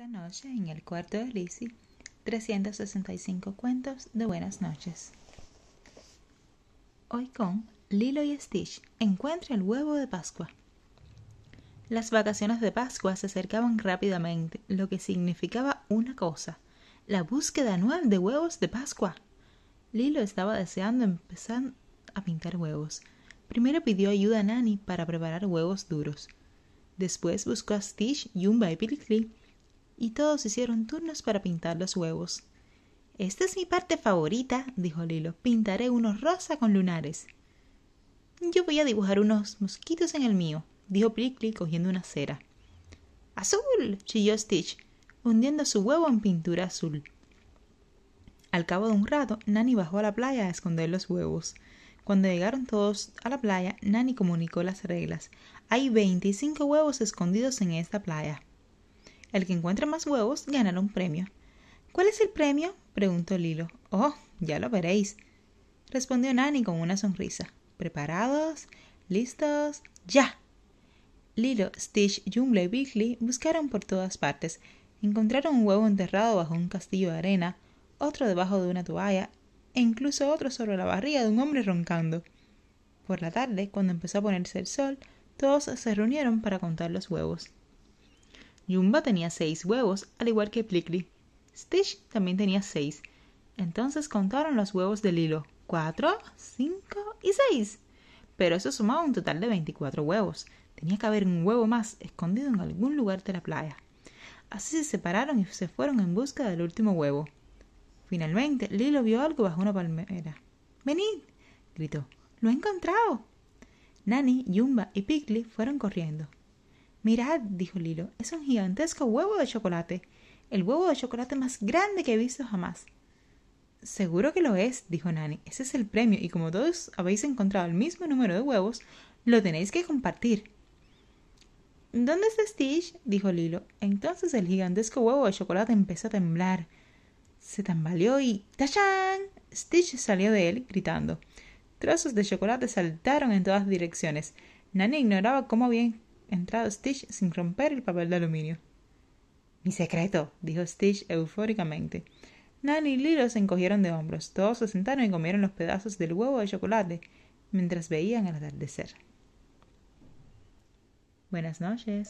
Esta noche, en el cuarto de Lizzie, 365 cuentos de buenas noches. Hoy con Lilo y Stitch encuentra el huevo de Pascua. Las vacaciones de Pascua se acercaban rápidamente, lo que significaba una cosa, la búsqueda anual de huevos de Pascua. Lilo estaba deseando empezar a pintar huevos. Primero pidió ayuda a Nani para preparar huevos duros. Después buscó a Stitch y un baby y todos hicieron turnos para pintar los huevos. Esta es mi parte favorita, dijo Lilo. Pintaré unos rosa con lunares. Yo voy a dibujar unos mosquitos en el mío, dijo Prickly cogiendo una cera. ¡Azul! chilló Stitch, hundiendo su huevo en pintura azul. Al cabo de un rato, Nani bajó a la playa a esconder los huevos. Cuando llegaron todos a la playa, Nani comunicó las reglas. Hay veinticinco huevos escondidos en esta playa. El que encuentre más huevos ganará un premio. ¿Cuál es el premio? preguntó Lilo. Oh, ya lo veréis, respondió Nanny con una sonrisa. ¿Preparados? ¿Listos? ¡Ya! Lilo, Stitch, Jumble y Bigley buscaron por todas partes. Encontraron un huevo enterrado bajo un castillo de arena, otro debajo de una toalla e incluso otro sobre la barriga de un hombre roncando. Por la tarde, cuando empezó a ponerse el sol, todos se reunieron para contar los huevos. Jumba tenía seis huevos, al igual que Plickly. Stitch también tenía seis. Entonces contaron los huevos de Lilo. Cuatro, cinco y seis. Pero eso sumaba un total de veinticuatro huevos. Tenía que haber un huevo más escondido en algún lugar de la playa. Así se separaron y se fueron en busca del último huevo. Finalmente, Lilo vio algo bajo una palmera. ¡Venid! gritó. ¡Lo he encontrado! Nani, Yumba y Pigli fueron corriendo. Mirad, dijo Lilo, es un gigantesco huevo de chocolate, el huevo de chocolate más grande que he visto jamás. Seguro que lo es, dijo Nani, ese es el premio, y como todos habéis encontrado el mismo número de huevos, lo tenéis que compartir. ¿Dónde está Stitch? dijo Lilo. Entonces el gigantesco huevo de chocolate empezó a temblar. Se tambaleó y ¡tachán! Stitch salió de él gritando. Trozos de chocolate saltaron en todas direcciones. Nani ignoraba cómo bien entrado Stitch sin romper el papel de aluminio. Mi secreto, dijo Stitch eufóricamente. Nan y Lilo se encogieron de hombros. Todos se sentaron y comieron los pedazos del huevo de chocolate mientras veían el atardecer. Buenas noches.